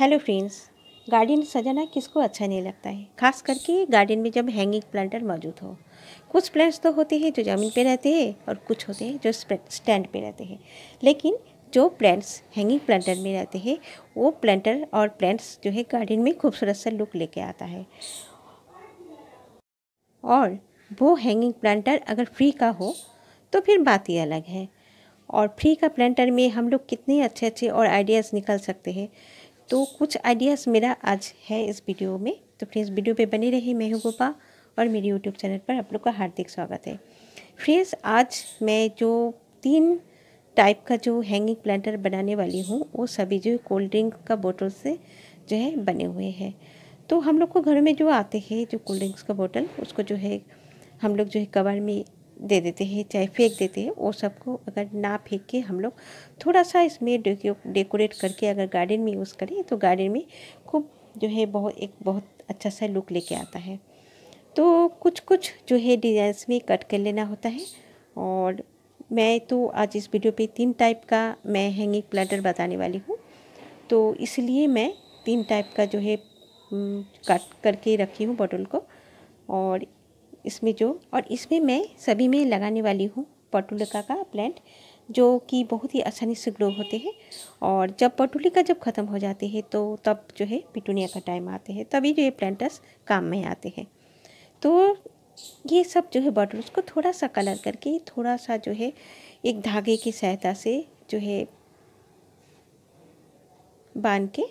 hello friends garden सजाना किसको अच्छा नहीं लगता है खास करके गार्डन में जब हैंगिंग प्लांटर मौजूद हो कुछ प्लांट्स तो होते हैं जो ज़मीन पे रहते हैं और कुछ होते हैं जो स्टैंड पे रहते हैं लेकिन जो प्लांट्स हैंगिंग प्लांटर में रहते हैं वो प्लांटर और प्लांट्स जो है गार्डन में खूबसूरत सा लुक ले आता है और वो हैंगिंग प्लांटर अगर फ्री का हो तो फिर बात ही अलग है और फ्री का प्लांटर में हम लोग कितने अच्छे अच्छे और आइडियाज़ निकल सकते हैं तो कुछ आइडियाज़ मेरा आज है इस वीडियो में तो फ्रेंड्स वीडियो पे बने रहे मैं हूँ गोपा और मेरे यूट्यूब चैनल पर आप लोग का हार्दिक स्वागत है फ्रेंड्स आज मैं जो तीन टाइप का जो हैंगिंग प्लांटर बनाने वाली हूँ वो सभी जो कोल्ड ड्रिंक का बोतल से जो है बने हुए हैं तो हम लोग को घर में जो आते हैं जो कोल्ड ड्रिंक्स का बोतल उसको जो है हम लोग जो है कवर में दे देते हैं चाहे फेंक देते हैं वो सबको अगर ना फेंक के हम लोग थोड़ा सा इसमें डेकोरेट करके अगर गार्डन में यूज़ करें तो गार्डन में खूब जो है बहुत एक बहुत अच्छा सा लुक लेके आता है तो कुछ कुछ जो है डिज़ाइंस में कट कर लेना होता है और मैं तो आज इस वीडियो पे तीन टाइप का मैं हैंगिंग प्लाटर बताने वाली हूँ तो इसलिए मैं तीन टाइप का जो है कट करके रखी हूँ बॉटल को और इसमें जो और इसमें मैं सभी में लगाने वाली हूँ पटुलिका का प्लांट जो कि बहुत ही आसानी से ग्रो होते हैं और जब पटुलिका जब ख़त्म हो जाते हैं तो तब जो है पिटूनिया का टाइम आते हैं तभी जो ये प्लांटर्स काम में आते हैं तो ये सब जो है बॉटल्स को थोड़ा सा कलर करके थोड़ा सा जो है एक धागे की सहायता से जो है बांध के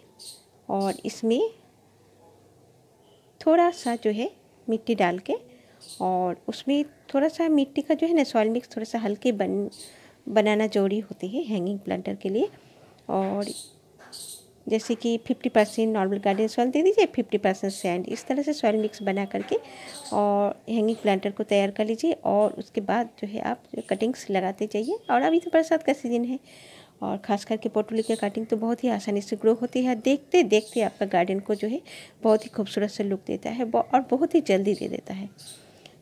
और इसमें थोड़ा सा जो है मिट्टी डाल के और उसमें थोड़ा सा मिट्टी का जो है ना सॉइल मिक्स थोड़ा सा हल्के बन बनाना जरूरी होती है हैंगिंग प्लांटर के लिए और जैसे कि 50 परसेंट नॉर्मल गार्डन सॉइल दे दीजिए 50 परसेंट सैंड इस तरह से सॉइल मिक्स बना करके और हैंगिंग प्लांटर को तैयार कर लीजिए और उसके बाद जो है आप जो कटिंग्स लगाते जाइए और अभी तो बरसात का सीज़न है और ख़ास करके पोटली की कटिंग तो बहुत ही आसानी से ग्रो होती है देखते देखते आपका गार्डन को जो है बहुत ही खूबसूरत से लुक देता है और बहुत ही जल्दी दे देता है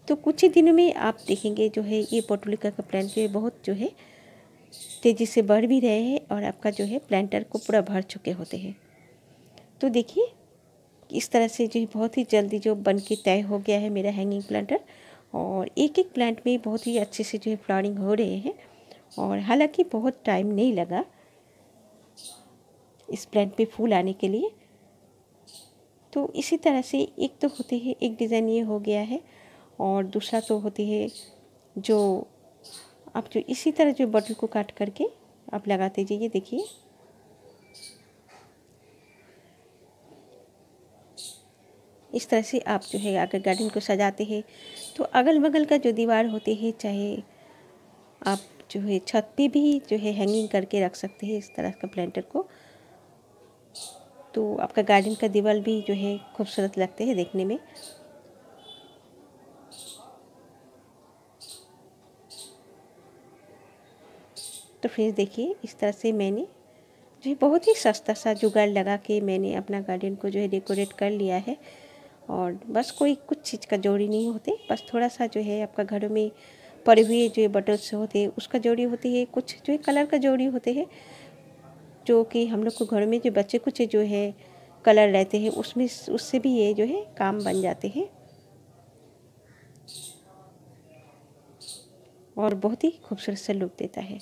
तो कुछ ही दिनों में आप देखेंगे जो है ये पोटोलिका का प्लांट जो है बहुत जो है तेज़ी से बढ़ भी रहे हैं और आपका जो है प्लांटर को पूरा भर चुके होते हैं तो देखिए इस तरह से जो है बहुत ही जल्दी जो बन के तय हो गया है मेरा हैंगिंग प्लांटर और एक एक प्लांट में बहुत ही अच्छे से जो है फ्लावरिंग हो रहे हैं और हालांकि बहुत टाइम नहीं लगा इस प्लांट पे फूल आने के लिए तो इसी तरह से एक तो होते हैं एक डिज़ाइन ये हो गया है और दूसरा तो होती है जो आप जो इसी तरह जो बटन को काट करके आप लगाते जाइए देखिए इस तरह से आप जो है अगर गार्डन को सजाते हैं तो अगल बगल का जो दीवार होती है चाहे आप जो है छत पे भी जो है हैंगिंग करके रख सकते हैं इस तरह का प्लांटर को तो आपका गार्डन का दीवार भी जो है खूबसूरत लगते हैं देखने में तो फ्रेंड्स देखिए इस तरह से मैंने जो है बहुत ही सस्ता सा जुगाड़ लगा के मैंने अपना गार्डन को जो है डेकोरेट कर लिया है और बस कोई कुछ चीज़ का जोड़ी नहीं होते बस थोड़ा सा जो है आपका घरों में पड़े हुए जो बटल्स होते हैं उसका जोड़ी होती है कुछ जो है कलर का जोड़ी होते हैं जो कि हम लोग को घर में जो बच्चे कुछ जो है कलर रहते हैं उसमें उससे भी ये जो है काम बन जाते हैं और बहुत ही खूबसूरत सा लुक देता है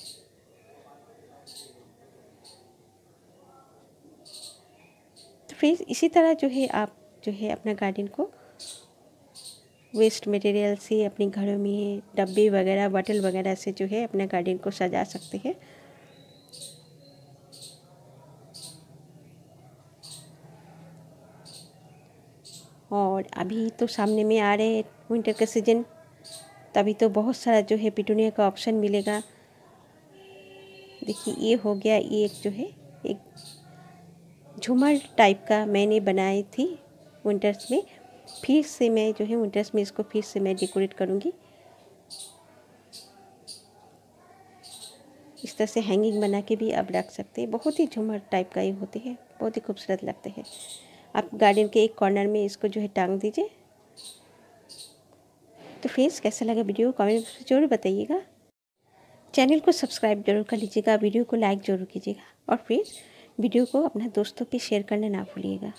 फिर इसी तरह जो है आप जो है अपना गार्डन को वेस्ट मटेरियल से अपने घरों में डब्बे वगैरह बटल वगैरह से जो है अपना गार्डन को सजा सकते हैं और अभी तो सामने में आ रहे हैं विंटर का सीजन तभी तो बहुत सारा जो है पिटूनिया का ऑप्शन मिलेगा देखिए ये हो गया ये एक जो है एक झूमर टाइप का मैंने बनाई थी विंटर्स में फिर से मैं जो है विंटर्स में इसको फिर से मैं डेकोरेट करूँगी इस तरह से हैंगिंग बना के भी आप रख सकते हैं बहुत ही झूमर टाइप का ये होते हैं बहुत ही खूबसूरत लगते हैं आप गार्डन के एक कॉर्नर में इसको जो है टांग दीजिए तो फ्रेंड्स कैसा लगा वीडियो कमेंट में जरूर बताइएगा चैनल को सब्सक्राइब जरूर कर लीजिएगा वीडियो को लाइक जरूर कीजिएगा और फ्रेंड्स वीडियो को अपने दोस्तों पर शेयर करना ना भूलिएगा